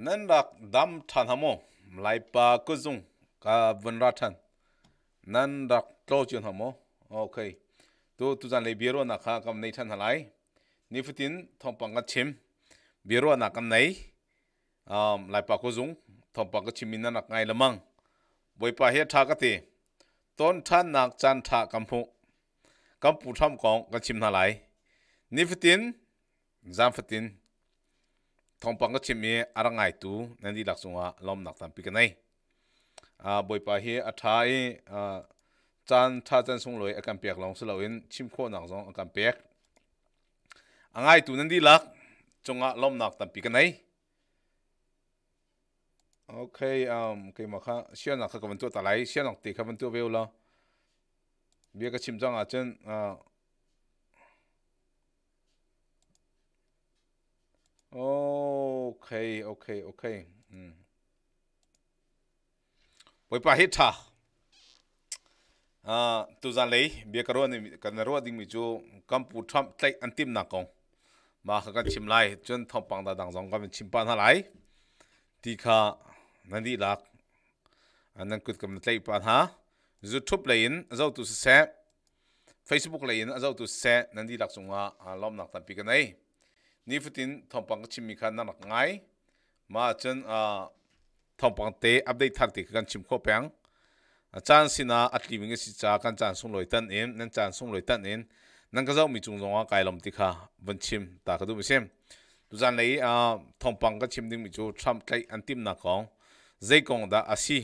nên là đam thàn hả mô lại ba cơ dung, cả vấn ra thàn nên là trâu chuyện hả mô ok tu tu dàn lấy biro nà khá cầm nay thàn hả lại nếu phải tin thông bằng cái chim biro nà cầm nay à, lại ba cơ dung, thông bằng cái chim mình nà ngay là măng với ba hết thà cái gì tôn thàn nà chân thà cầm phụ cầm phụ tham con cái chim hả lại nếu phải tin giảm phải tin thông bằng chim cái thongpang ka chimi arangai tu nandi laksunga lom nak tam pikanai a ah, boipa hi athai a ah, chan tha chan sung loi akam pek long sulawen chimkho nak zong akam pek angai tu lạc lak chunga lom nak tam pikanai okay um ke ma kha sian nak ka kawan tu xem sian nak te kawan tu veu la bia cái chim jang a chen a ah, OK OK OK, Mm. Với bà hít thả. À, tu ra lấy, bia cà rô này, cà rô đình mì chú, cầm bù trăm tay ăn tim nạc công. Mà khá cà chìm lại, chân thông bằng đà đằng dòng cầm chìm bàn hà lại. Tì khá, nàn đi lạc, à, nàn cụt cầm tay bàn hà. YouTube lấy in, à, dâu tu sẽ Facebook lấy in, à, dâu tu sẽ, nàn đi lạc dùng à, lòm nạc tạm bì cái này ni futin chim chimmi khan na ngai ma chen a thompang te update thar ti kan chim kho pang a chan sina atli winge si cha kan chan sung loi tan em nan chan sung loi tan en nang ka zau mi chung zonga kai lam ti kha van chim ta ka du mi sem tu zan lei a thompang ka chim ding mi chu tham tlai an tim na kong zai kong da asi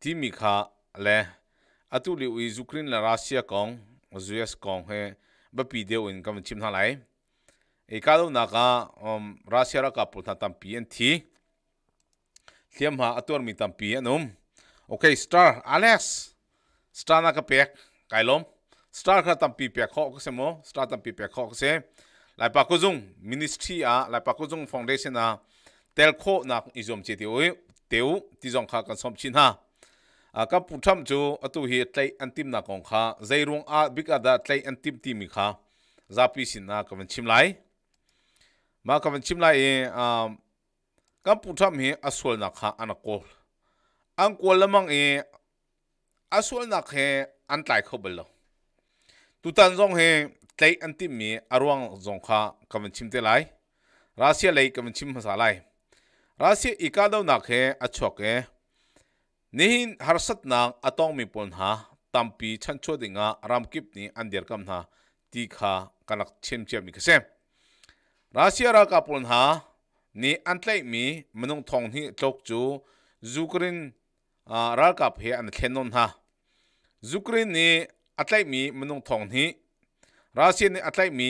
ti mi kha le atu li ui ukraine la russia kong us kong he ba pi deu in kam chim na lai ekado naga um rasia ra kapul tha tampi en thi thiam ha atur mi tampi anum okay star alex star na ka pek kailom star kha tampi pek kho ka semo star tampi pek kho se lai pa ko jung ministry a lai pa ko jung foundation a Telco, kho na izom che ti oi teu ti jong kha kan som chin ha a ka putham chu atu hi tlai antim na kong kha zairung a big ada tlai antim ti mi kha zapi sin na ka chim lai มาคำวันชิมไลเออ่ากัมพูชามีอสวลนักฮะอันกอลอังกอลละมังเออสวลนักเฮอันไลเขาเบลตุตันซงเฮไลอันติมีอรวงซงค่ะคำวันชิมเตไลรัสเซียไลคำวันชิมภาษาไลรัสเซียอีกาดาวนักเฮอชกเฮนี่ฮาร์สัตนักอตองมีปนฮะตัมปีชันชวดิงะรามกิบนี้อันเดียร์กัมฮะตีค่ะกันักเชื่อมเชื่อมมีเกษมรัสเซียรักปุ่นฮะนี่อันไล็มีมนุษย์ทองที่ตกจูยูเครนรักกับเฮอันเทนนนฮะยูเครนนี่อันไล็มีมนุษย์ทองที่รัสเซียนี่อันไล็มี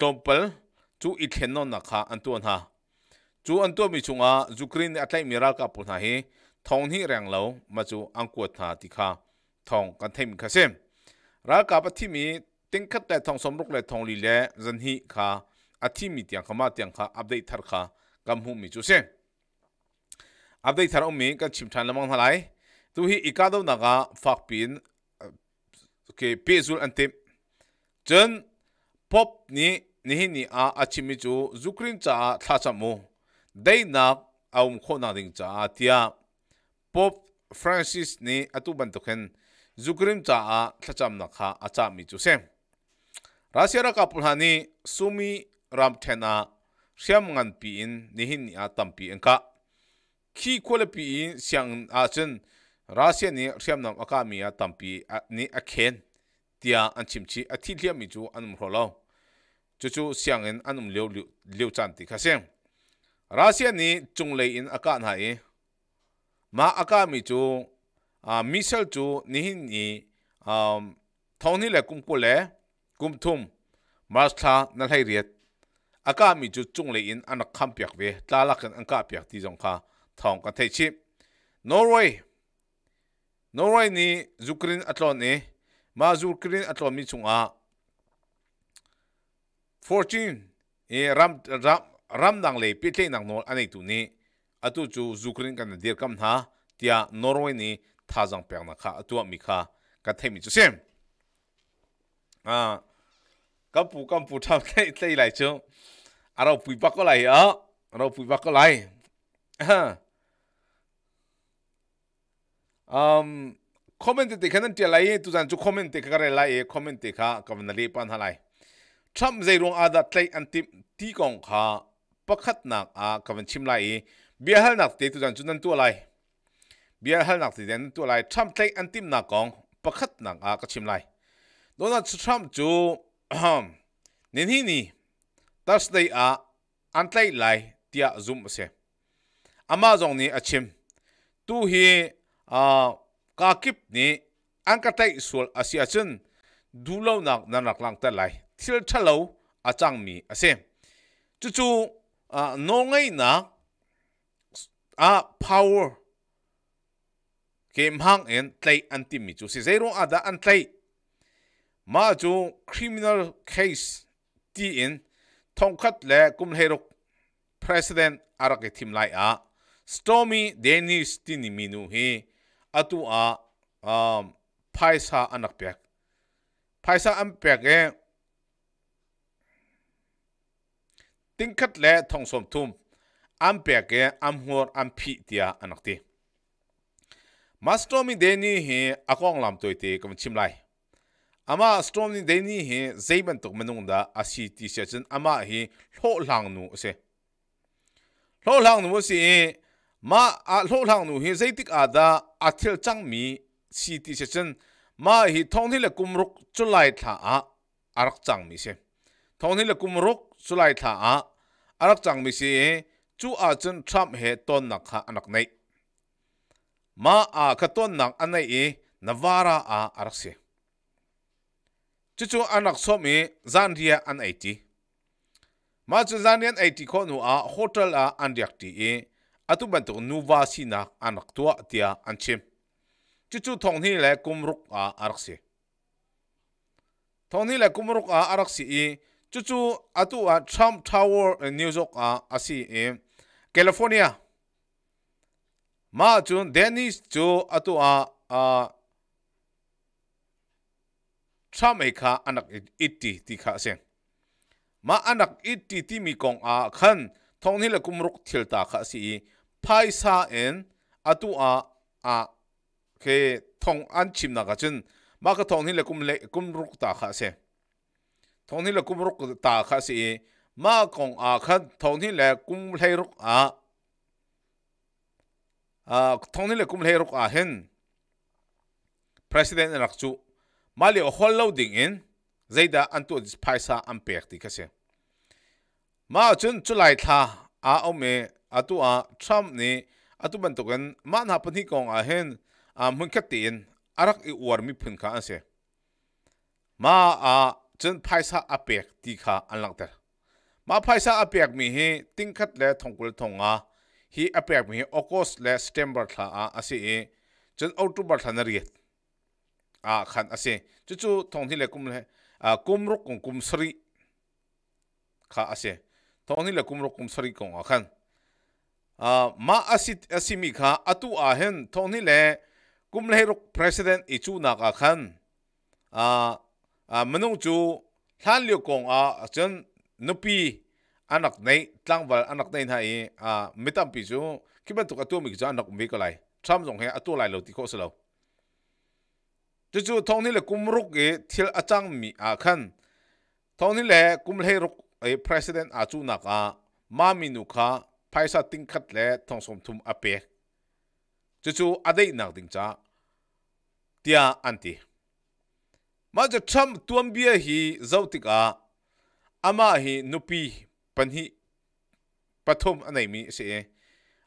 ตัวเปิลจูอีเทนนนนะคะอันตัวฮะจูอันตัวมีชงอายูเครนนี่อันไล็มีรักกับปุ่นฮะเฮทองที่แรงเลวมาจูอังกฤษฮะี่ค่ะทองกันเทมคเซมรักกับที่มีติงขัดแต่ทองสมรุกและทองลีเล่จันฮีค่ะอาทิมีเตียงขมาเตียงค่ะอัปเดตทาร์ค่ะกำหูมีจุเซอัปเดตทาร์อุมีกันชิมชันละมังทลายตัวฮีอีกาดนักฟักปีนเคเปซูลอันเต็มจนพบนี้นี่นี่อาอาชิมิจูจุกรินจ้าท่าจมูได้นักเอามขนาดิ่งจ้าเตียพบฟรานซิสนี่อตุบันตุกันจุกรินจ้าท่าจำนักคะอาจารย์มิจูเซရာရှရကပလဟာနီဆူမီရမ်ထေနာရှမ်ငန်ပီအင်နိဟင်အတမ်ပီအင်ကခီခိုလပီအင်ဆျန်အာချန်ရာရှနီရှမ်နမ်အကာမီအတမ်ပီနိအခဲန်တီယာအန်ချင်ချီအတိလျမီကျူအန်မဟလောကျူကျူဆျန်ငန်အန်မလျောလျောချန်တီခါဆင်ရာရှနီကျုံလေအင်အကာနာယေမာအကာမီကျူအာမီဆယ်ကျူနိဟင်နီအမ်ထောင်းနီလေကုမ်ကိုလေกุมทุมมาสลานั่นให้เรียดอากามีจุดจุ่งเลยอินอันคำเปียกเวตาลักกันอันกาเปียกที่จงคาทองกันเทชิปนอร์เวย์นอร์เวย์นี่จเกรินอัตลอนีอมาจเกรินอัตโนมีจุงอาินเอรัมรัมรัมดังเลยพิเทนักนอร์อันนี้ตัวนี้อัตุจูจเกรินกันเดียร์คำหาเที่นอร์เวย์นี่ท่าจังเปียกนะคะตัวมีค่ะกันเทมิจุเซมอ่า cấp phụ cấp phụ tham tây chứ à đâu phụ có lại ở ờ. à đâu phụ có lại um comment thì khán giả lại tu rằng chú comment thì cái này lại comment thì khá các bạn lấy pan lại Trump dây ruộng ở đặt anh tìm tí còn khá bắc khát nạc à các bạn chim lại bia hal nạc thì tu rằng chú nên tu lại bia hal nạc thì nên tu lại Trump tây anh tìm nạc còn bắc khát nạc à các chim lại Donald Trump chú ahem nen hi ni thursday a antlai lai tia zum se ama zong ni achim tu hi a ka kip ni angkatai sul asia chen dulo nak nanak lang ta lai thil thalo achang mi ase chu chu a no ngai na a power ke mang en tlai anti mi chu se zero ada an tlai มาจู criminal case ที่อินทงคัดและกุมเฮรุก president อารักทิมไลอา stormy dennis ทีนิมินูฮฮอตัวอาาพซาอันักเปียกาพซาอันเปียกเอติงคัดและทงสมทุมอันเปียกเออันหัวอันพีเดียอันักตีมาสตอมีเดนี่เฮอากองลำตัวเตกมัชิมไล ama storm ni deni he zeiban tok manung da asi ti sia chen ama hi lo lang nu se lo lang nu si ma a lo lang nu he zeitik ada athil chang mi si ti sia chen ma hi thong ni le kumruk chulai tha a arak chang mi se thong ni le kumruk chulai tha a arak chang mi se chu a chen tham he ton nak kha anak nei ma a kha ton nak anai e nawara a arak se chú chú anh anak so mi zan ria an ai ti mà chú zan an ai ti ko nu a hotel a an riak ti e atu ban tu nu va si na anak tua tia an chim chu chu thong ni le kum ruk a arak si thong ni le kum ruk a arak si e chu chu atu a trump tower eh, new york à à asi e california mà chú dennis chu à à ถ้าไม่ขาอันนักอิตติที่ข้าเสียงมาอันนักอิตติที่มีกองอาขันท้องนี้แหละกุมรุกทิลตาข้าสีไพซาเอ็นอาตัวอาอาเคท้องอันชิมนักจนมากระท้องนี้แหละกุมเละกุมรุกตาข้าเสียงท้องนี้แหละกุมรุกตาข้าสีมากองอาขันท้องนี้แหละกุมเลรุกอาอ่ท้องนี้แหละกุมเลรุกอาเห็น president นักจูมาเลียวฮอลล์ดิ่งอินใจดาอันตัวดิสไพซ่าอันเปียกดีกเสียมาจนจุไลท่าอาอเมอาตัวทรัมป์นี่อาตัวบรรทุกันมหน้าพันธีกองอาเห็นอามุนคตินอารักอีอว์มีพินข้าอันเสียมาอาจนไพซ่าอันเปียกดีข้าอันหลังเดอมาไพซ่าอันเปียกมีเฮติงคัดและทงกุลทงอาฮีอันเปียกมีเออกัสและสเตมเบอร์ท่าอาอเสียจนออตุบัตทัานเรียด à khăn à xe chú chú thông thì là cũng là à cũng rốt cũng cũng sri khá à xe thông thì là cũng rốt cũng sri cũng à khăn à mà à xí à xí mi khá à tu à hen thông tin là cũng là rốt president ý chú nạc à khăn à à mình ông chú than liệu cũng à chân nupi anak này tlang vào anak này này à mấy tam pi chú khi mà tụi tôi mình cho anak mấy cái này tham dòng hay atu lại lâu thì có sao chú chú thông tin là cung rục ấy e thiệt à trang mi à khăn thông tin là cung lấy rục ấy president à chú nạc à mà mi nu khá phải sa tinh khát lệ thông sông thum à bè chú chú à đây nạc đình cha tia anti mà chú Trump tuân bia hi giàu tích à ama hi nupi pan hi pathum anai mi se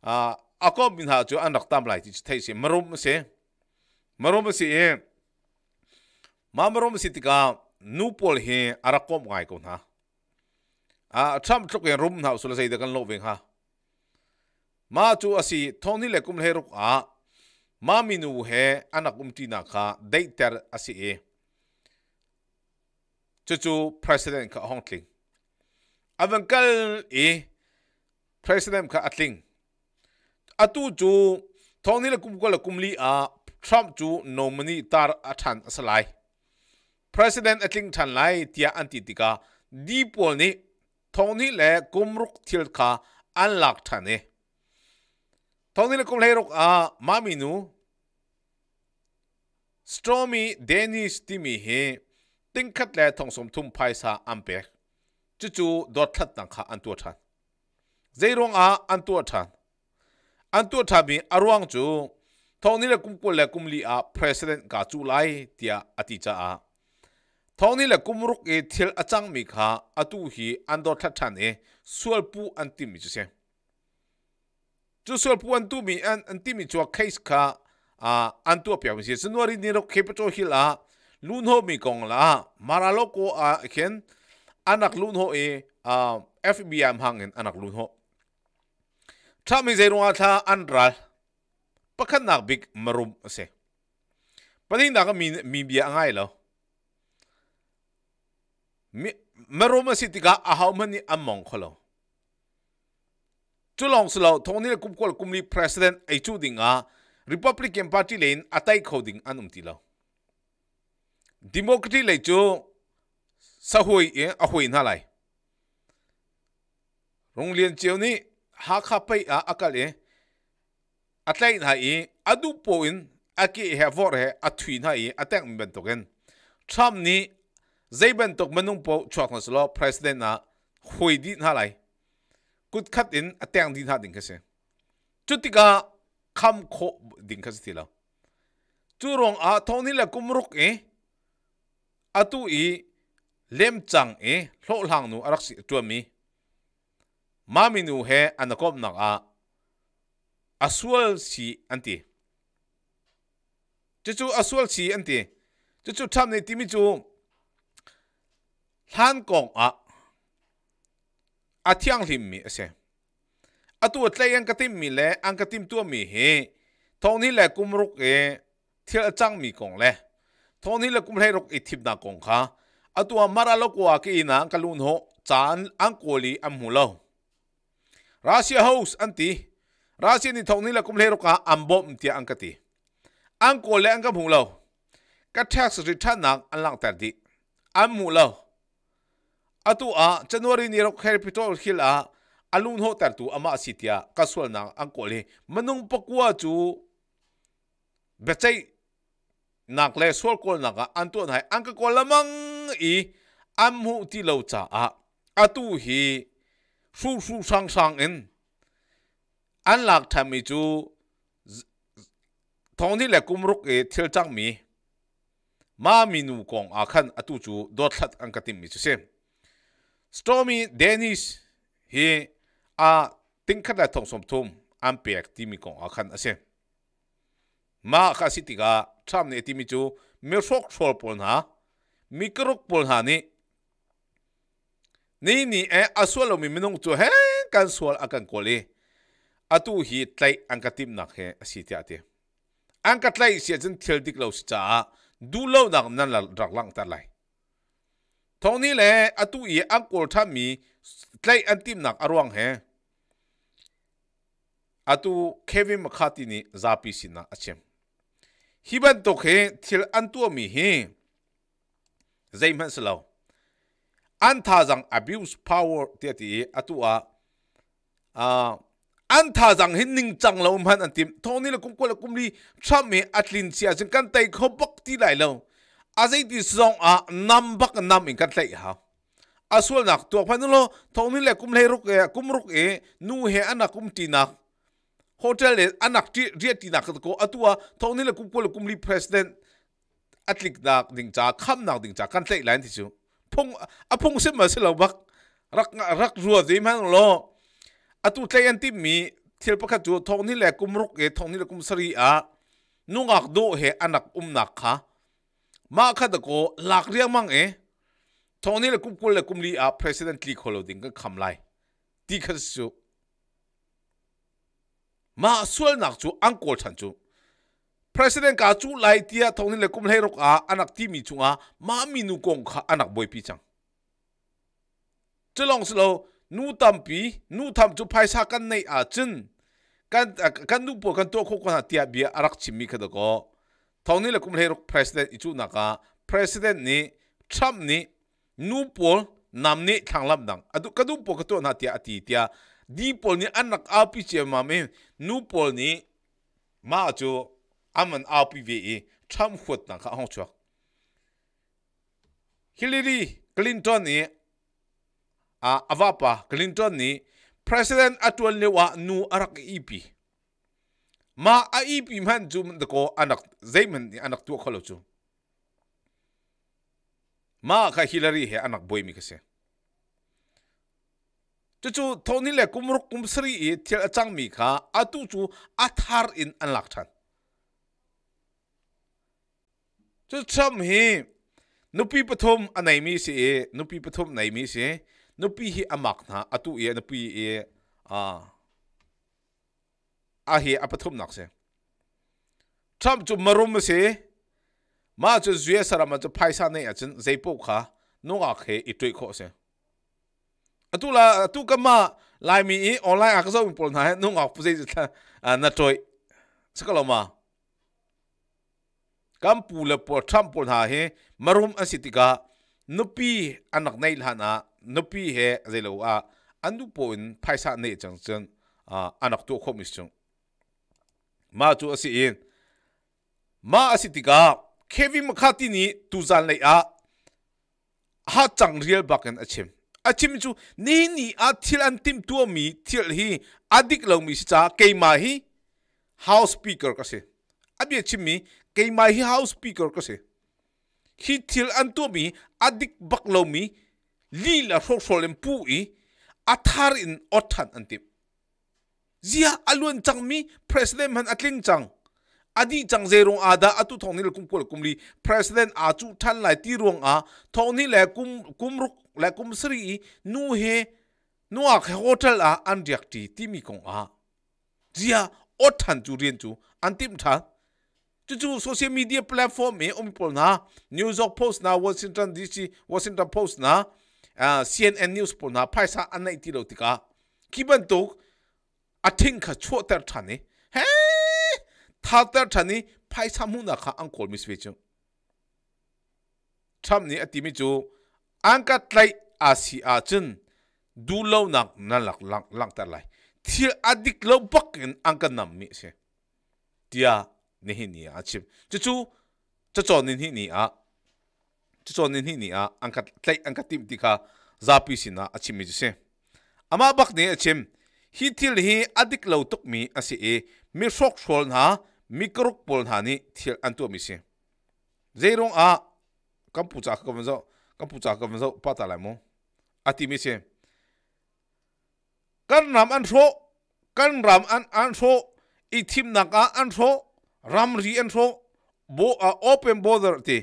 à e. ako min ha chu an rak tam lai ti thai se marum se marum se e. มามรุมสิติกานูปอลเฮอารักอมไงกูนะอ่าทรัมป์ทุกอย่างรุมนะอุลุลใจเด็กันโลกเวงฮะมาจู่อาศิทงนี่เละกุมเฮรุกอามามินูเฮอันักอุมตีนักฮะเด้เตอร์อาศิเอจู่จู่ประธานกับข้าห้องทงอาวันกันเอ president ขอัตทิ้งอาตู่จู่ทงนี่เละกุมก็เละกุมลีอาทรัมป์จู่โนมินีตาร์อัฐานสไล president atling than lai tia antitika di pol ni thong ni le kumruk thil kha an lak thane thong ni le kum rok a mami nu stormy danish timi he ting khat le thong som thum phai sa ampe chu chu dot that tang kha an tu than zeirong a an tu than an tu tha bi arwang chu thong ni le kum kul le kum li a president ka chu lai tia ati cha a ท้องนี้แหละกุมรุกเอทียอาจังมิขาอาตูฮีอันดอทัชันเอสวลปูอันติมิจเซงจูสวลปูอันตูมิอันอันติมิจวะเคสขาอ่าอันตัวเปียกมิเซสนวรินีรกเคปโจฮิลาลุนโฮมิกองลามาราโลโกอาเห็นอันักลุนโฮเออ่าเอฟบีเอ็มหังเห็นอันักลุนโฮทำามีใจรู้ว่าถ้าอันรัลพระคันนักบิกมารุมเซปัจจุบันัก็มีมีเบียง่ายแล้ว meroma sitika ahaumani among kholo chulong slo thonil kumkol kumli president aichu dinga republican party lein atai khoding anum tilo democracy le chu sahui e ahui na lai ronglian cheuni ha kha pai a akale atlai na i adu poin aki he vor he athui na i atang ben token tham ni bên tục mình manung po chuak na số, president na hoi di na lai kut khat in atang din ha ding kase chutika kham kho ding kase thila chú rong à, a thoni la kumruk à, atu i lem chang e hlo hàng nu arak si tuami mình nu he anakop nak a asual si anti chu chu asual si anti chu chu tham này tìm chu ท่านกองอ่ะอาที่อังลิมมีเสียอตัวเตยังกติมมีเลยอังกติมตัวมีเฮทองนี้แหละกุมรุกเอ เที่ยวจังมีกองเลยทองนี้แหละกุมให้รุกอิทิบนากองค่ะ อตัวมาราลกว่ากีนังกลุนโฮจานอังกวลีอัมหูเลารัสเซียเฮาส์อันตีรัสเซียนี่ทองนี้แหละกุมให้รุกอัมบอมทตี่อังกติอังกวลีอังกับหูเลากะแท็กสุริทานนักอันหลังแต่ดีอัมหูเลา atu a ah, January ni rok her pitol khil a ah, alun ho tar tu ama sitia kaswal na angko le manung pakwa chu bechai nak le sol kol naka ah, anton hai angka kol lamang i amhu ti lo cha a atu hi su su sang sang en an lak thami chu thong ni le kumruk e thil chang mi ma minu kong a khan atu chu dot thlat angka tim mi chu sem สตอมีเดนิสเฮอาติงขัดทองสมทุมอันเปียกที่มีกองอาคันอเซมาคาสิติกาทำในที่มีจูมลรชกโชลปนหามิกรุกปนหานี่นี่นี่เอออสวลมีมนุษย์จูเฮกันสวลอากันกลีอาตูฮีไตอังกติมนักเฮสิติอาเตอังกตไลเสียจนเทลดิกเราสิจ้าดูเล่านักนั่นละรักลังตาไล atu atu Kevin ทงนี้แหละอตุอีอังกอลทามีไลอันติมนักอรวงเฮอตุเควินมคาตินีซาปิสินะอาเชมฮิบันตกเฮทิลอันตัวมีเฮ zai man slo an tha zang abuse power ti ti atua a an tha zang hin ning chang lo man an tim thoni la kum ko la kum li tham me atlin sia jing kan tai kho bak ti lai lo อาจจะที่สองอ่ะนำบักนำอีกัทีฮะอาส่วนนักตัวพันนุ์โลท้องนี่แหละคุ้มเลยรุกเอคุ้มรุกเอนู่เหออันนักคุ้มตีนักโฮเทลเลยอันนักีเรียตีนักตัโกอัตัวท้องนี่แหละคุ้มคนคุ้มลีประธานอัตลิกนักดิ่งจ้าคำนักดิ่งจ้ากันเละแลนดที่สุดพงอ่ะพงเสมาเสลาบักรักรักรัวดีมันโลอัตัวเตีันตีมีเที่ยวประคจัวท้องนี่แหละคุ้มรุกเอท้องนี่แหละคุ้มสรีอ่ะนู่อักดูเหออันนักอุ้มนักฮะ ma kha da ko lak riang mang e thoni le kup kul le kum li a president li kholo ding ka kham lai ti kha su ma sual nak chu angkol chan chu president ka chu lai tia thoni le kum lai rok a anak ti mi chunga ma mi nu kong kha anak boy pi chang chelong slo nu tampi nu tham chu phaisa kan nei a chin kan kan nu po kan to kho kan tia bia arak chimmi kha da ko ทอนี้เละคุ้มเลยรู้ประธานอิจูนักอ่ะประธานนี่ทรัมป์นี่นูปอลนามนี่ทางลำดังอดูกระดุปกตัวนาทีอาทิตย์ดีปอลนี่อันนักอาพิเชมามินนูปอลนี่มาจูอามันอาพิเวีทรัมป์ขวดนักข้าวงชัวฮิลลารีคลินตันนี่อ่าอวบปะคลินตันนี่ประธานอัตวันเลวานูอารักอีพี ma a i pi man chu man ko anak zai man ni anak tu kholo chu ma kha hilari he anak boy mi kase chu chu thoni le kumru kumsri e thil achang mi kha atu chu athar in anlak than chu cham hi nupi pathom anai mi se e nupi pathom nai mi se nupi hi amak na atu e nupi e a อาเฮีอปทุมนักเสทรัมป์จุมารุมเสมาจุจุเอสรามาจุไพซานเนยจันเจปุกค่ะนุงอาเคอิตุยโคเสอตุลาตุกมาไลายมีออนไลน์อักษรปุ่นหายนุงอาปุเจจิตานาตอยสกลมากัมปูเลปอทรัมป์ุ่นหายมารุมอันสิติกานุปีอันักในลานานุปีเฮเจลวอาอันดูปุ่นไพซานเนจังจันอันักตัวคมิสจัง मा चु मा खेवी ले आ चंग रियल बाकन अचिम अचिम चु नि थिल अंतिम तुअमी थिल ही अदिक लौमी चा कई माही हाउस स्पीकर कसे अभी अचिमी कई माही हाउस स्पीकर कसे हि थिल अंतुमी अदिक बक लौमी ली लोल पुई अथार इन ओथान अंतिम zia alun chang mi president han atling chang adi chang ze rong ada atu thong nil kum kul kumli president a chu than lai ti rong a thong ni le kum kum ruk le kum sri nu he nu a hotel a an riak ti ti mi kong a zia o chu rian chu an tim tha chu chu social media platform me om pol na New York post na washington dc washington post na uh, ah, cnn news pol na paisa an nai ti lo tika kiban tok อทิ้งค่ะชั่วเตอร์ทันนี่เฮ้ท่าแต่ทันนี่ไป่สามุนักข้าอังกอลมิสเวจูทำนี่อติมิจูอังกัดไลอาศีอาจินดูเล่านักนั่นหลักหลังหลักแต่ไรที่อดีกเล่าบักเงนอังกัดนำมิเสียเดียนี่นี่อาชิมจู่จู่จะจอนี่นี่นี่อ่ะจะจอนี่นี่นี่อ่ะอังกัดไลอังกัดติมติกาซาปิสินาอาชิมิจูเสียอามาบักเนี่ยอาชิม hi thil hi adik lo tuk mi ase e mi sok sol na mi krok pol na ni thil an tu mi se zeirong a kampu cha ka vanzo kampu cha ka vanzo pata la mo ati mi se kan ram an tho kan ram an an tho i thim na ka an tho ram ri an tho bo a open border te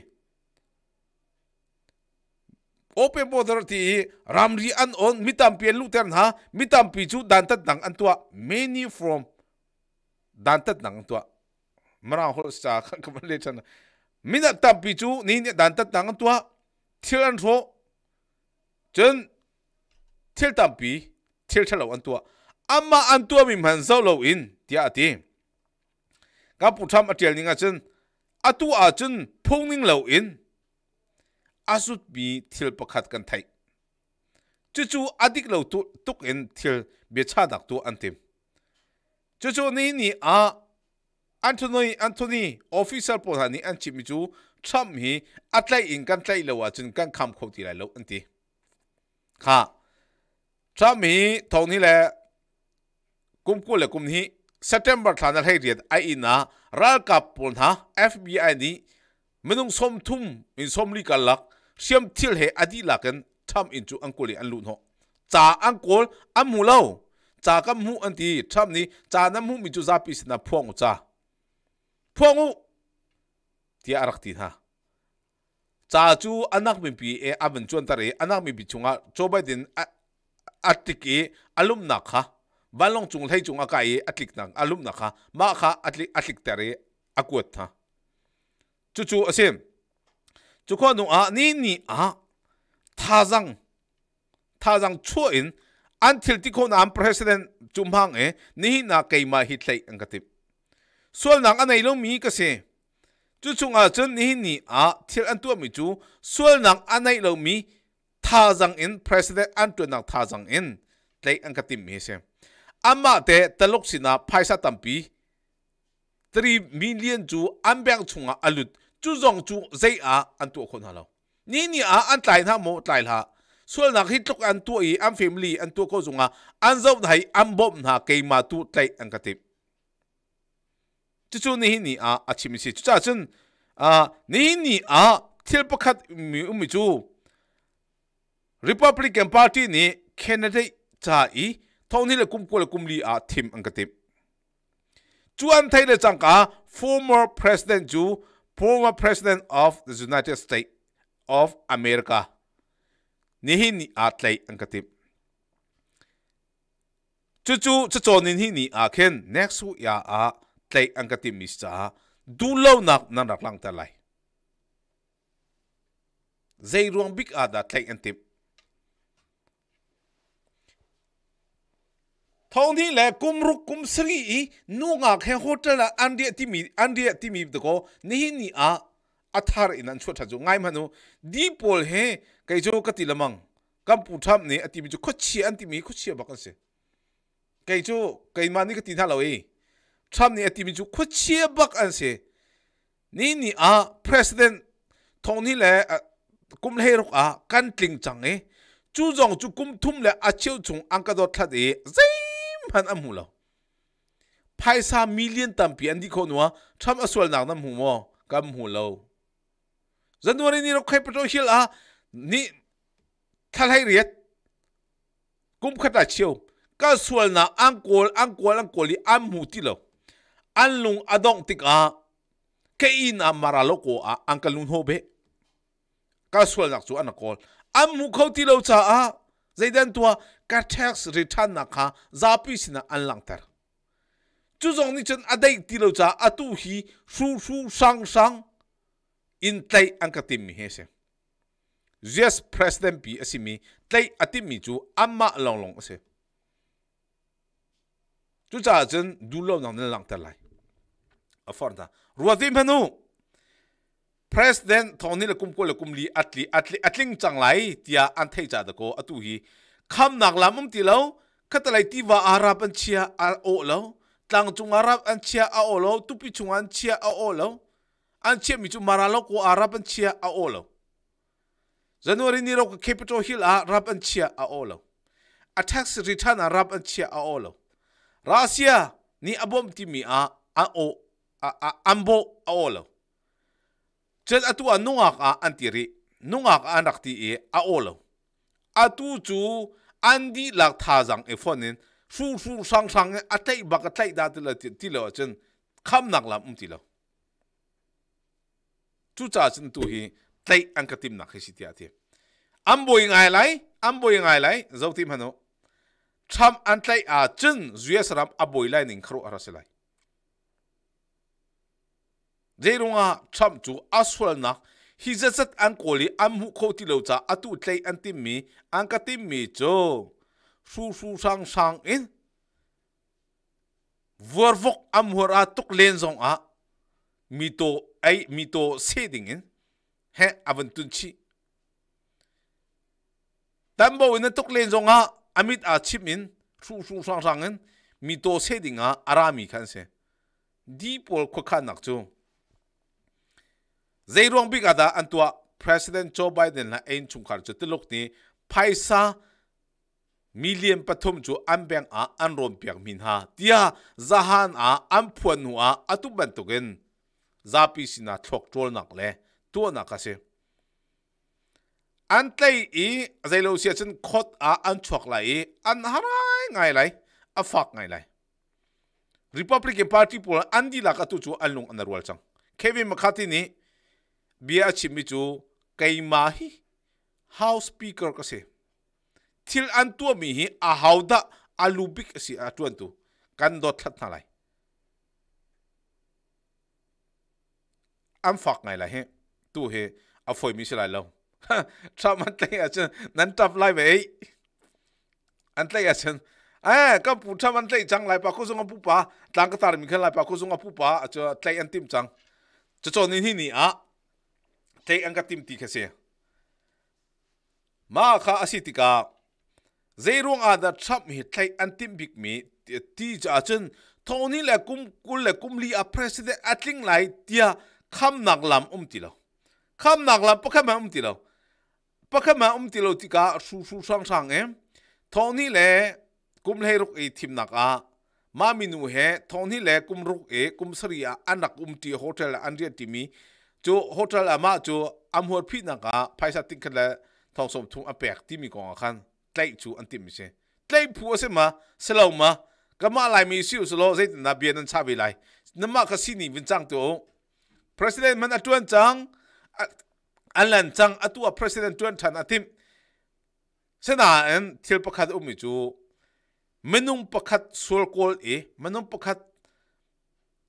open border ती रामरी अन ओन मितम पे लुतेर ना मितम dantat छु दान त दंग अन तुआ मेनी फ्रॉम दान त दंग तुआ मरा हो सा ख कमले छन मिन त पि an नि दान त tampi तुआ chalaw थो जन थिल तम पि थिल छलो अन तुआ अम्मा अन तुआ मि मन सो लो इन तिया ति asut bi thil pakhat kan thai chu chu adik lo tu tuk en thil be cha dak tu antim chu chu ni ni a Anthony Anthony official pon hani an chi mi chu Trump hi atlai in kan tlai lo wa chun kan kham kho ti lai lo anti kha Trump hi thong ni le kum ku le kum ni September thana hei riat ai ina ral kap pon ha FBI ni menung som thum in som li kalak siam thil hệ adi la kan tham in chu an kuli an lun ho cha cô anh amu lâu, cha kam mu anh đi tham ni cha nam mu mi chu za pi sina phong cha phong ti arak ti ha cha chu anak anh pi mình bị chung à cho mi pi chunga joe biden atik e nào ha, kha long chung thai chung à cái aka e atlik nang ha, na kha ma kha atlik atlik tare akuat tha chú chu asem chú khoa nụ à, ní ni à, tha rằng tha rằng chua in until tí khôn nam president chùm hang ấy ní na cây mà hit lấy anh cái sual nang anai lo mi ka se chu chung a chun ni ni a thil an tu mi chu sual nang ấy lo mi tha rằng in president anh, tu nang tha jang in tlei an ka tim mi se amma te talok sina phaisa tampi 3 million chu ambang chunga alut chú rong chú dây á ăn tụ khôn hà lâu ní ní á ăn tài tham mô tài hà sual nak hitlok an tu i am family an tu ko à an zau dai am bom na cây mà tu tlai an katip chu chu ni ni à achimi si chu cha chun a ni ni thiết thil pakhat mi umi um chú. republican party ni candidate cha i cô le kum ko à kum li cái tiệm. an katip thấy thai le cả former president chú former president of the United States of America. Nihi ni atlay ang katip. Chuchu chuchonin hi ni akin next week ya a tlay ang katip mista dulaw nak nanak lang talay. Zay ruang big ada tlay ang tip. thông là cùng le cùng ruk kum sri i nu nga là anh địa andia anh địa andia ti mi de ko à, ni a athar in an chota ju ngai manu di pol he kai jo ka ti lamang kam pu tham ne ati mi ju kho chi anh ti mi chi bao kan se kai jo kai ma ni ka ti tha lo e tham ne ati mi ju chi bao kan se ni ni à, president thông ni là cùng le rok à, kan tling chang e chu jong chu cùng thum là a cheu chung anh ka đó thad e zai พันอมูลภายสามมิลเลียนตัมปีอันดีคนวะทำอสวลนักน้ำหูมอกัมหูเลวจันวันนี้เราเคยประตูเชียลอ่ะนี่ท่านให้เรียดกุมขนาดเชียวก็สวลนักอังกอลอังกอลอังกอลีอัมหูที่เลวอันลุงอดองติกอ่ะแค่อินอามาราโลโกอ่ะอังกลุงโฮเบก็สวลนักจูอันกอลอัมหูเขาที่เลวจ้าอ่ะใจดันตัว ka tax return na kha zapi sina an lang tar chu zong ni chen adai ti lo cha atu hi shu shu sang sang in tlai an ka tim mi he se yes president bi pi asimi tlai atim mi chu amma long long ase chu cha chen du lo nang lang tar lai a for da ruadim hanu president thoni la kum ko la kum li atli atli atling chang lai tia an thei cha da ko atu hi kam nak lamum um ti lo katalai ti va arab an chia a o lo tlang chung arab an chia a o lo tupi chung an chia a o lo an chia mi chu maralo ko arab an chia a o lo January ni ro capital Hill a rap an chia a o lo a tax return a rap an chia a o lo Russia ni abom ti mi a a o a, a ambo a o lo atu a nungak a antiri nungak a anak ti e a o lo Atu chu an di lạc tha rằng e phone nên su su sang sang e, a tay bạc a tay da tila tila chân kham nặng làm um tila chú cha chân tu hi tay ăn cái tim nặng khi xịt tiệt am bồi ngay lại am bồi ngay lại dấu tim hano tham an tay à chân duy saram a bồi lại nín khru arase lại dây runga tham chú aswal nặng hi zat zat an ko li am hu kho ti lo cha atu tlei an tim mi an ka tim mi cho su su sang sang in vor vok am hor a tuk len zong a mi to ai mi to se ding in he avan tun chi tam bo in tuk len zong a amit a chim in su su sang sang in mi to se ding a ara mi khan se di pol kho khan nak chu zeirong big ada antua president joe biden na ein chungkhar chu tilok ni phaisa million pathum chu ambeng a anrom piak min ha tia zahan a amphuan nu a atuban tugen zapi sina thok trol nak le tu na ka se an tlei i zailo sia chen khot a an chok lai an harai ngai lai a fak ngai lai republican party pol andi la ka tu chu alung anarwal chang kevin mccarthy ni bia chim mi chu keima hi house speaker ka se thil an tu mi hi a hauda alubik si atuan tu kan do that na lai am phak ngai la he tu he a phoi mi se lai lo tra man tlai a chen nan tap lai ve an tlai a chen à các phụ cha mình lấy chẳng lại bà cô dùng ngọc bà đang cái tài mình khai lại bà cô dùng ngọc bà cho lấy ăn tim chẳng cho cho nên hi nị à te ang ka tim ti kha se ma kha asitika zeirung ada hết, hi anh antim bị mi ti cha chân, Tony la kum kul la kum li a president atling lại tia kham nak lam um ti lo kham nak lam pakha ma um ti lo pakha ma um ti lo ti ka su su sang sang em thoni le kum le ruk e thim nak a à. ma minu he Tony le kum ruk e kum sari a à, anak um ti hotel an ri ti mi จูโฮเทลอามาจูอัมหัวพีนักาไพ่สติกันละททองสมทุงอเปียกที่มีกองขันกล้จูอันติมิเช่กล้ผัวเสมาสลาวมาก็มาไายมีสิวสโลเซตนาเบียนันชาวิไลนั่นมากสินีวินจังตัวประธานมันอัตวนจังอันลันจังอัตัวประธานจวนทันอติมเสนาเอ็นทิลประคัดอุมิจูมันุ่งประคัดสุลโกลเอมันุ่งประคัด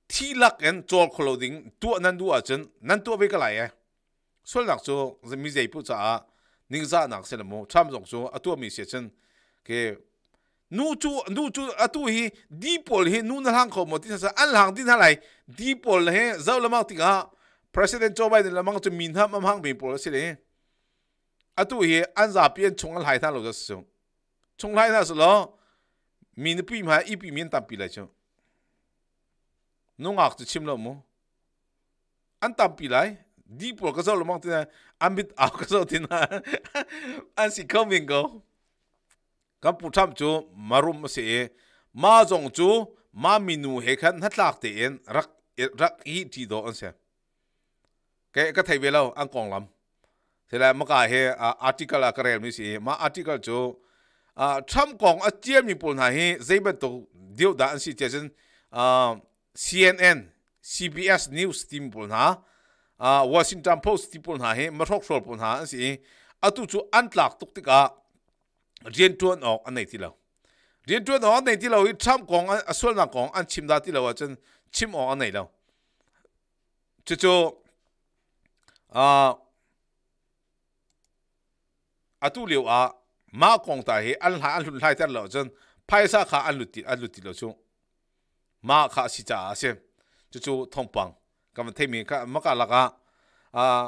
thi lắc en chol kholo ding tu nan du eh. a chen nan tu ve ka lai e sol nak chu mi zai pu cha ning za nak se mo cham jong chu atu mi se chen ke nu chu nu chu atu hi di pol hi nu na hang kho mo tin sa an hang din ha lai di pol he zau la mak ti ga president joe biden la mang chu min ham am hang bi pol se le atu hi an za pian chung lai tha lo ga su chung lai na su lo min pi ma i pi min tam pi lai chung nungak tu chim lo mu an tam pi lai di por ka zo lo mong tina an bit au ka zo tina an si kom ving go kam pu tham chu marum se e, ma zong chu ma minu he khan hat lak te en rak rak hi ti do an se ke ka thai ve lo an kong lam thế là mà cái he article là cái này gì mà article chú à Trump còn ở chiếm như bốn này dây bên tổ điều đã anh sĩ chơi à CNN CBS News team pun ha ah, Washington Post ti pun ha he ma thok shol pun ha si atu tu an tlak tuk tika rian tuan ok an nei ti lo rian tuan ok nei ti lo i tham kong a sol na kong an chim da ti lo chen chim ok an nei lo chu chu a ah, atu liu a ma kong ta he an ha an lun lai tar lo chen phaisa kha an lut ti an lut ti lo chu มาข้าสิจ้าเสียจู่ๆทงปังกำมันเทมีก็มันก็ละก็อ่า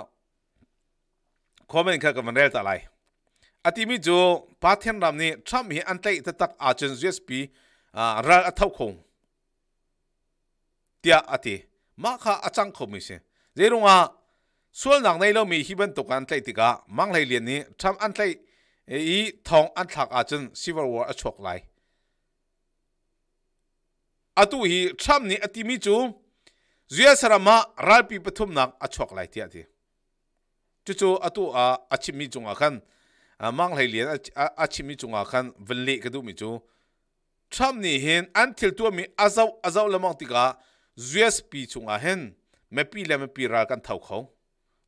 คอมเมนต์ข้ก็มันเรียลตะไรอติมิจูปาเทียนรำนี้ทรัมป์เหฮอันเตยตะตักอาจนเสียสพีอ่ารัลอัทคงเดียอติมาข้าอาจารย์คมิเสียเรื่องว่าส่วนหลังในเรามีฮิบันตกอันเตยติกะมังเลยเรียนนี้ทรัมป์อันเตยอีทองอันทักอาจนซิวอร์วอร์ชกไล atu hi tham ni atimi chu zuya sarama ralpi pathum nak achok lai ti ati chu chu atu a achimi chunga khan mang lai lian achimi chunga khan vanle ka du mi chu tham ni hen until tu mi azau azau lamang ti ka zuya spi chunga hen me pi le me pi ra kan thau khau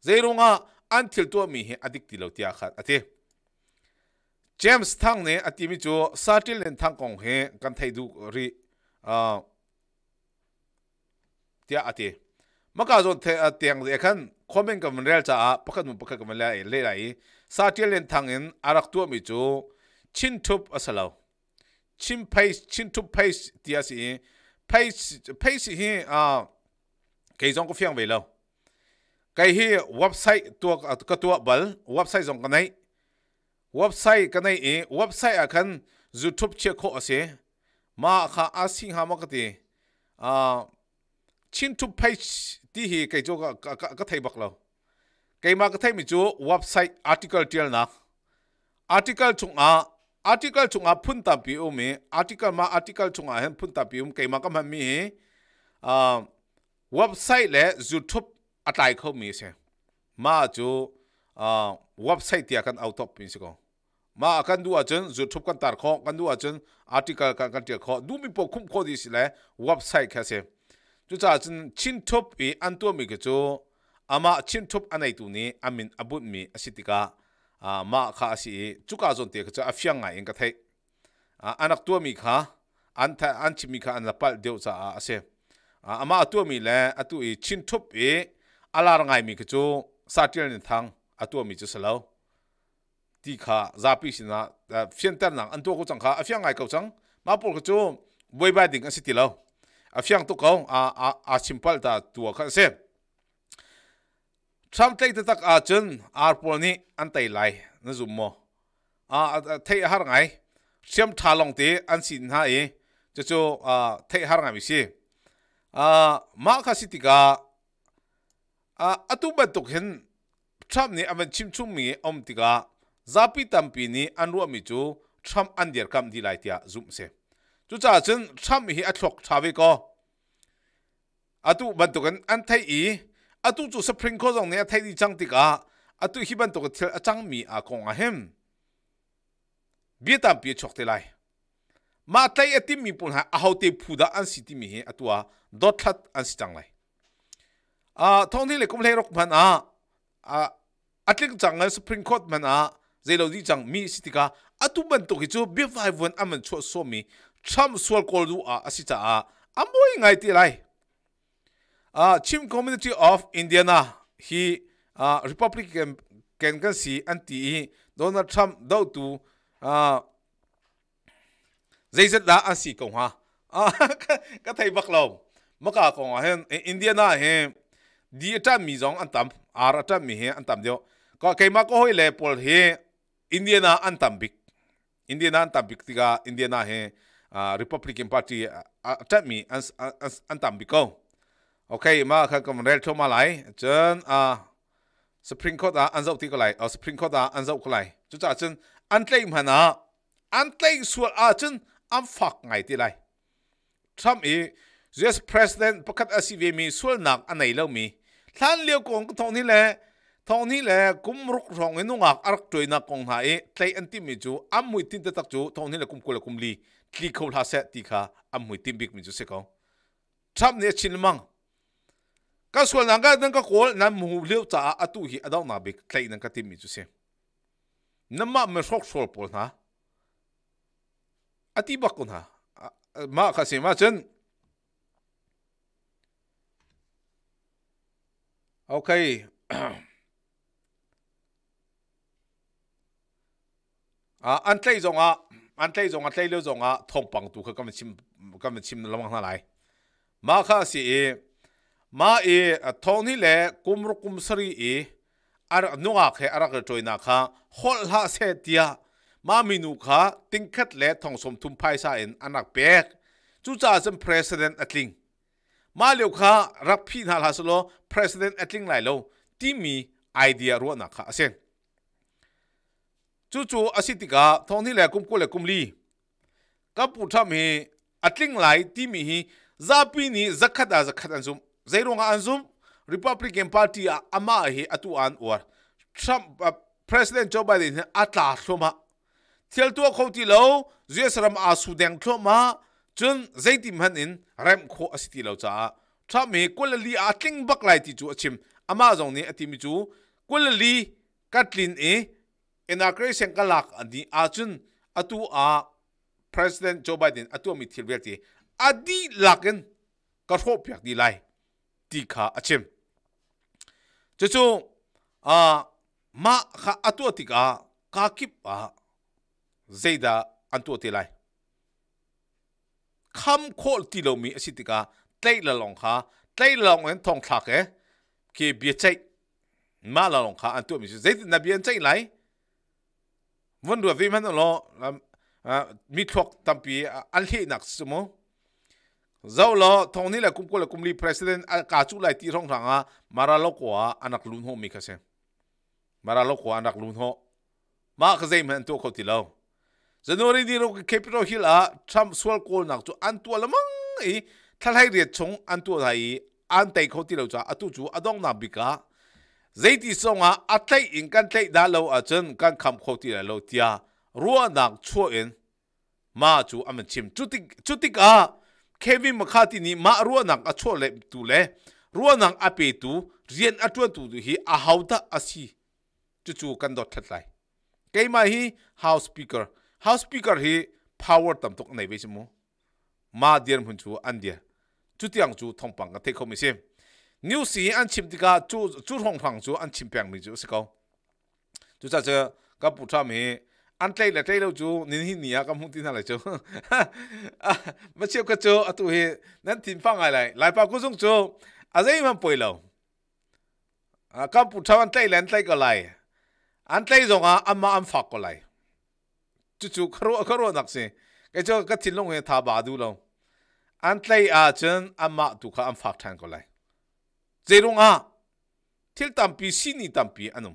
zeirunga until tu mi he adik ti lo ti a khat ati James thang ne atimi chu satil len thang kong he kan thai du ri à tia ati maka zon the tiang de khan khomen kam rel cha a pakhat mu pakhat kam la le lai sa tiel len thang in arak tu mi chu chin thup asalo chin pace chin thup pace tia si pace pace hi a ke zon ko fiang ve lo cái hi website tua ka tua bal website zong ka nai website ka nai e website a khan youtube che kho ase ma kha asing ha makati a chin to page ti hi kai jo ka ka thai bak lo kai ma ka thai mi chu website article tel na article chung a article chung a phun ta pi um article ma article chung a hen phun ta pi um kai ma ka ma mi a website le youtube atai kho mi se ma chu a website ti kan out of mi se ko ma kan du a chen youtube kan tar kho kan du a chen article ka ka ti kho du mi po khum kho dis le website ka se tu cha chin chin top e an to mi ge cho ama chin top anai tu ni i mean about me asitika a ma kha si chu ka zon te kha cha afyang nga mi kha an mi kha an la pal deu a ase ama tu mi le atu e chin top e ala rangai mi ge cho sa tiel ni thang mi chu salau ti kha zapi sina fian tar nang an to ko chang kha afyang ngai ko chang ma por ko chu boi ba ding asiti lo afyang to ko a a a simple ta tu kha se tram tlai ta tak a chen ar por ni an tai lai na zum mo a thei har ngai siam tha long te an sin ha e cho cho a thei har ngai mi si a ma kha siti ka a atu ba tok hen tram ni avan chim chung mi om ti ka zapi tampi ni an ruam mi chu tham an der kam di lai tia zum se chu cha chen tham hi a thlok thawe ko atu ban to kan an thai i atu chu spring ko jong ne thai di chang tika atu hi ban to ka thil achang mi a kong a hem bi tam pi chok te lai ma tai atim mi pun ha a hau te phu da an si ti mi he atua dot that an si chang lai a thong ni le kum le rok man a a atlik chang spring court man a zelo di chang mi sitika atuban to kichu bi five one aman cho so mi cham sual kol du a asita a amboi ngai ti lai a chim community of indiana hi a republican can can see anti donald trump do tu a zai zat la an si kong ha a ka thai bak lo maka kong hen e, indiana he di ta mi jong an tam ara ta mi he an tam dio ko kaima ko hoi le pol he India na an tambik tiga India na he ah, Republican Party chắc mi an an tambik ko okay ma khan kom rel thoma lai chen a ah, Supreme Court a an zau ti ko lai a oh, Supreme Court a an zau ko lai chu cha chen an claim hana an claim sual a ah, chen an fak ngai ti lai Trump i US President pakat asive mi sual nak anai lo mi than leo kong ko thong ni le thong ni le kum ruk rong enu ngak arak toina kong na e tlai anti mi chu amui tin ta tak chu thong ni le kum kula kum li tli khol ha se ti kha amui tim bik mi chu se ko tham ne chin mang ka swal na ga dang ka kol na mu leu cha tu hi adaw na bik tlai nang ka tim mi chu se nama me sok sol pol na ati bak kun ha ma kha se ma chen okay อันเตยจงอ่ะอันเตยจงอันเตยเลี้ยจงอ่ะทงปังตูเขาก็มันชิมก็มันชิมละมังนั่นไร มาข้าสิอมาเอทงนี่แหละกุมรุกุมสรีเออารักนัวเขอารกกจอยนักฮะฮอลฮะเสตียมาม่นุก่ะติงคัดและทองสมทุมไพศาลอันนักเปียกจู่จ่าจป็นประธาน t อัตลิงมาเลวค่ะรับพี่นาลาสโลประธานา n t อัตลิงไหลโลที่มีไอเดียรัวนักฮะเส้น chu chu asitika thongni le kum ko le kum li ka putha mi atling lai ti mi hi zapi ni zakhada zakhat anzum zeironga anzum republican party ama à, à hi atu à an or trump president joe biden atla hloma thiel tu khoti lo zesram a sudeng thloma chun zaitim hanin rem kho asiti lo cha tha me kolali atling bak lai ti chu achim ama zong ni atimi chu kolali katlin e enakre senkalak ani achun atu a president joe biden atu mi thilberti adi laken ka thop yak di lai ti kha achim chu chu a ma kha atu tika ka kip a zeida antu ti lai kham khol ti lo mi asitika tlai la long kha tlai la long en thong thak e ke bi chai ma la long kha antu mi zeida na bi chai lai วันดูวิมันโลมีทุกตั้มปีอันที่นักสมอเจ้า่ลทองนี่แหละคุ้มก็เลยคุ้มรีประธานกาจุไลที่ร้องทางอ่ะมาราโลกว่าอันนักลุนโฮมีเกษมมาราโลกว่าอันนักลุนโฮมาเกษมเห็นตัวเขาติแล้วจะนอรีดีเราแคปิตอลฮิลอะทรัมสวลโกลนักจูอันตัวละมั้งไอ้ท่านให้เรียกชงอันตัวไทยอันเต่เขาติแล้วจ้าอัตุจูอัดองนับบิกา zaiti songa atlai in kan tlai da lo a chen kan kham khoti la lo tia ruwa nak chuo in ma chu am chim chutik chutik a kevin mkhati ni ma ruwa nak a chuo le tu le ruwa nak a pe tu rian a tu tu hi a hauta a si chu chu kan dot that lai kai ma hi house speaker house speaker hi power tam tok nei ve chmu ma dian hun chu an dia chu tiang chu thong pang ka te khom mi sem นิวสีอันชิมติกาจูจูห้องพังจูอันชิมแปงมีจูสิเขาจูจะเจอกับปุถามีอันเตยละเตยเราจูนินหินียกับมุตินั่นแหละจูมาเชียวกับจูอตุเฮนั่นทิมฟังอะไรหลายปากุซงจูอาจจะมันป่วยเรากับปุถาอันเตยแลนเตยก็ไลอันเตยจงอ่ะอันมาอันฟักก็ไลจูจูครัวครัวนักสิไอ้เจ้าก็ทิ้งลงเฮทาบาดูเราอันเตยอาจจะอันมาตุกอันฟักทันก็ไล z e l o n g a t i l tampi sini tampi anum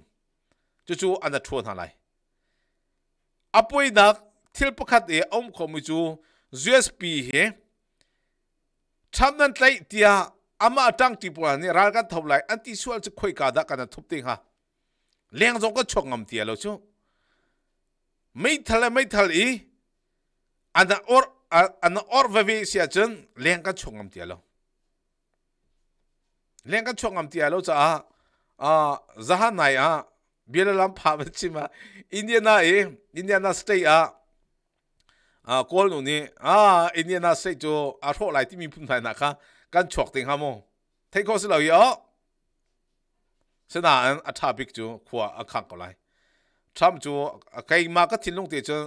chu chu ana thuan a l a i apoi d a t i l pakhat e om khomi chu usp he thamnan tlai tia ama atang ti puan i ral k a thop lai anti sual chu khoi ka da kana thup ting ha leng zong ka chok ngam tia lo chu mei thala mei thal i ana or ana or vavi sia chen leng ka chok ngam tia lo เลี้ยงกันช่วงอันที่อะไรรจะอ่าอ่าจะหาไหนอ่ะบีเรลัมพามันใช่ไหมอินเดียน่าเองอินเดียนาสเตย์อ่ะอ่าคนนู้นนี่อ่าอินเดียนาสเตย์จูอ่ะพวกไรที่มีพื้นฐานนะครับกันช่วงติงฮามุทีคอสเลยอ่ะสนานอัตราบิกจู่ขวาอ่กขังก็เลยทรัมจูใครมาก็ทิ้งลงเตะจู่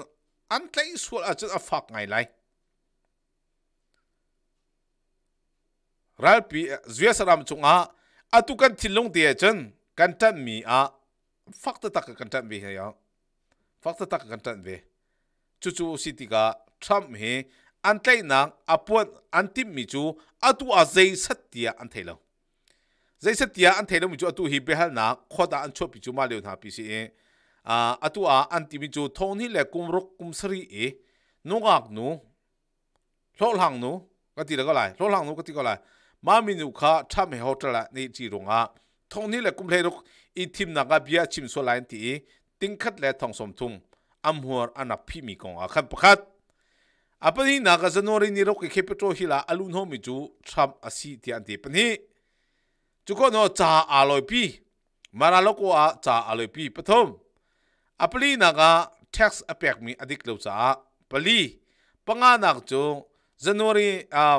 อันที่สุดอาจจะฟักไงลย ral pi eh, zia saram chunga atu kan thilung te chen kan tan mi a fakta tak kan tan ve ya fakta tak kan tan ve chu chu city ka tham he an tlai na apuan an tim mi chu atu a zai satya an thailo zai satya an thailo mi chu atu hi behal na khoda an chopi chu ma leon ha pi si e a atu a an tim mi chu thon hi le kum rok kum sri e nungak nu lol hang nu ka ti la ka lai lol hang nu ka ti ka lai มามินุคาทำให้ฮอตละนจีรงอ่ะทงนี้แหละกุมเลยรกอีทีมนักเบียชิมสลายตีติงคัดและทองสมทุมอัมหัวอันนับพีมีกองอาคันประคัดอปนี้นักจะนนรินี่รกเคปโตฮิลาอลุนโฮมิจูทรัมอาศิที่อันตีปนี้จุกโนจ่าอา่อยปีมาราลกว่าจ่าอา่อยปีปฐมอปนี้นักแท็กซ์อเปกมีอดีกเลวจ่าปลีปังงานักจูจันริอ่า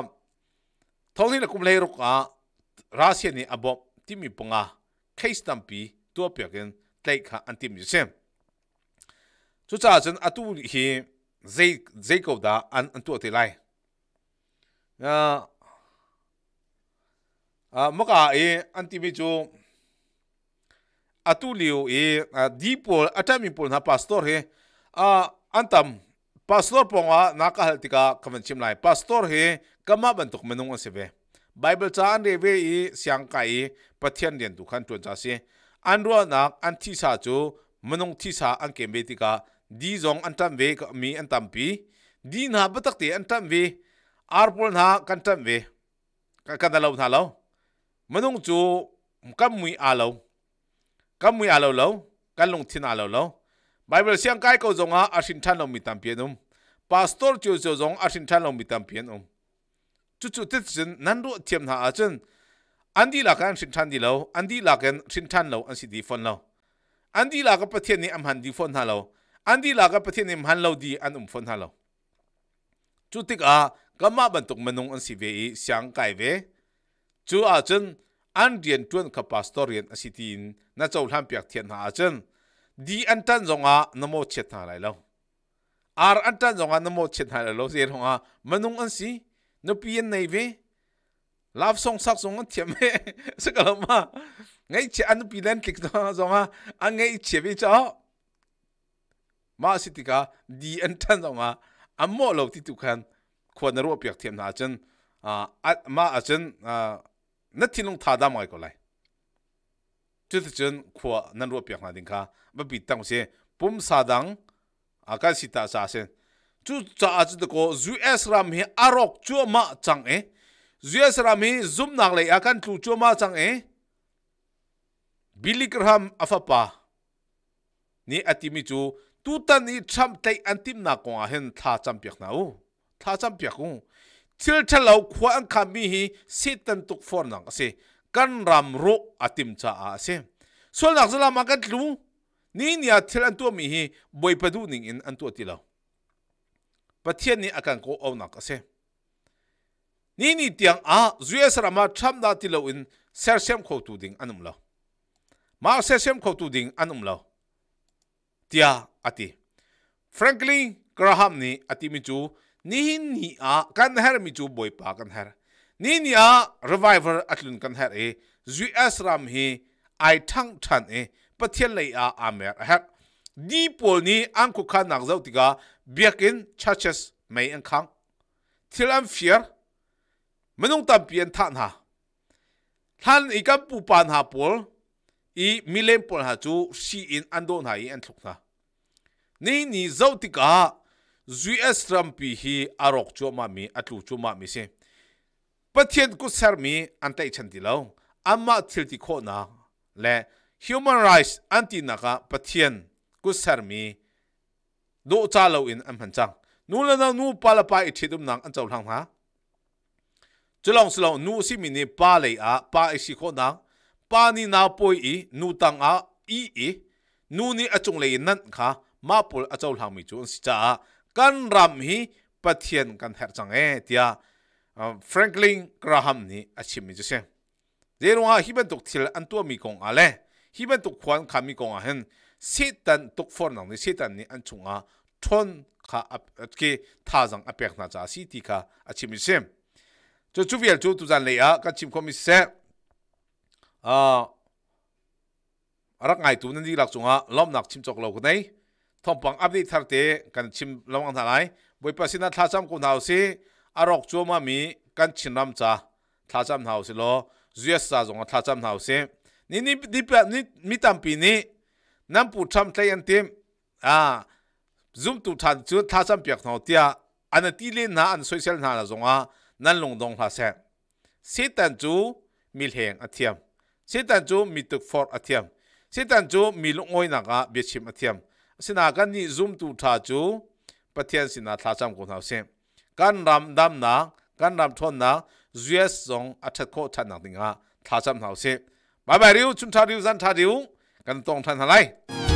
Tonina kumleiro ka rasia ni abo timi punga case tampi tua piagin tleika an timi sen. Tsutsa zin atu hi zeiko da an antua te lai. Maka e an timi jo atu liu e dipol atami pol na pastor he antam Pastor po nga nakahal tika kamanchim lai. Pastor he kama ban tuk manung an sebe bible cha an rewe i siang ka i pathian den tu khan tun cha se an ro nak an thi sa chu manung thi sa an ke me ti ka di zong an tam ve ka mi an tam pi di na batak te an tam ve ar pol na kan tam ve ka ka da lo tha lo manung chu kam mui a lo kam mui a lo lo kan lung thin a lo lo bible siang kai ko zonga asin than lo mi tam pi num pastor chu chu zong asin than lo mi tam pi num chú chú tết chân nan ru tiêm na chân anh đi là cái anh sinh chăn đi lâu anh đi là cái sinh chăn lâu anh sinh đi phone lâu anh đi là cái bát thiên này em hàn đi phone hà lâu anh đi là cái bát thiên này em hàn lâu đi anh um phone hà lâu chú tích à cái má bản tục mình nông anh sinh về sáng cái về chú à chân anh điền chuẩn cái pastor hiện anh sinh tin nãy cháu làm việc thiên hà chân đi anh tan zong à nằm ở chết hà lại lâu ar anh tan zong à nằm ở chết hà lại lâu gì không à mình nông anh sinh no pien nei ve love song sak song thiam he se ka ma ngai che an pi len klik to zong a an ngai che vi cho ma si ti ka di an tan zong a am mo lo ti tu kan khon ro piak thiam na chen a ma a chen a na ti long tha da mai ko lai chu ti chen khwa nan ro piak na ding kha ba bi tang se pum sa dang akasita sa sen chu cha chu ko us ram hi arok chu ma chang e us ram hi zum nak le akan tlu chu ma chang e biligram afapa ni atimi chu tu tan ni cham tai antim na ko hen tha cham pek na u tha cham pek u thil thalo khwa an kha mi hi sitan tuk for nang ase kan ram ro atim cha a ase sol nak zala ma kan tlu ni nia thil an tu mi hi boi padu ning in an tu ti lo patien ni akan ko ona ka se ni ni tiang a ah, zue sara ma cham da ti lo in ser sem ko tu ding anum lo ma ser sem ko tu ding anum lo tia ati frankly graham ni ati mi chu ni ni a kan her mi chu boy pa kan her ni ni a revival atlun kan her e zue sara mi hi ai thang than e patien lei a amer ha ni pol ni anku kan nak zau ti ga บียกินชัชเชสไม่ยังคังที่ลันฟิร์มันต้องตัดเปลี่ยนท่านฮะท่านอีกับปูปานฮะพอลอีมิเลนปอลฮะจูซีอินอันดอนฮะอีอันทุกนะนี่นี่เจ้าติกาจูเอสทรัมปีฮีอารอกจูมามีอัตุจูมามีเสิประเทศกุศลมีอันใดฉันดีแล้วอันมาที่ติโคนะและฮิวแมนไรส์อันตินักประเทศกุศลมีดูจ้าเราอินอันพันจังนู่นแล้วนนู่นปลาละไปอี่ทีดมนังอันเจ้าทางฮะจุลองสิลองนู่นสิมีนี่ปลาเลยอ่ะปลาอีสิคนนังปลานี่นาป่วยอีนู่นตังอ่ะอีอีนู่นนี่อาจงเลยนั่นค่ะมาปุนอาเจ้าทางมีจุนสิจ้ากันรำฮีปะเทียนกันเหจังเอ๋ทียแฟรงคลินกราฮัมนี่อาชิมีจุเซเดี๋ยวว่าฮิบันตุกทิลอันตัวมีกงอะไรฮิบันตุกควันขามีกงอ่ะเห็น sitan tukfor nang ni sitan ni an chunga thon kha ap ki tha jang apek na cha si ti kha achimi sem cho chu vial chu tu jan le a ka chim khomi se a rak ngai tu nan di lak chunga lom nak chim chok lo ko nei thom pang ap ni thar te kan chim lawang tha lai boi pa sina tha cham ko nau si arok chu ma mi kan chin nam cha tha cham nau si lo zuyas sa jong tha cham nau si ni ni ni mi tam pi ni 南部三县的啊，zoom 图查就塔山比较好点啊，安得地里那安社交那样子啊，南龙洞那些，谁担任米行啊？谁担任米头坊啊？谁担任米龙窝那块别称啊？谁那块呢？zoom 图查就不偏谁那塔山高山些，敢拦挡那敢拦头那最上啊，七颗山那顶啊，塔山高山些，白白流春茶流山茶流。跟总统探什来？